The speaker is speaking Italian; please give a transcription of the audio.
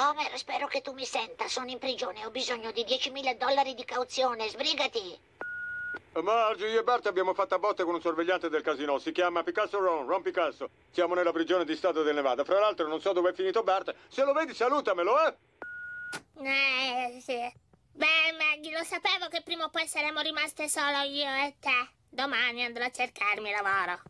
Homer, ah, spero che tu mi senta. Sono in prigione, ho bisogno di 10.000 dollari di cauzione. Sbrigati! Margie e Bart abbiamo fatto a botte con un sorvegliante del casino. Si chiama Picasso Ron, Ron Picasso. Siamo nella prigione di Stato del Nevada. Fra l'altro non so dove è finito Bart. Se lo vedi salutamelo, eh! Eh, sì. Beh, Maggie, lo sapevo che prima o poi saremmo rimaste solo io e te. Domani andrò a cercarmi lavoro.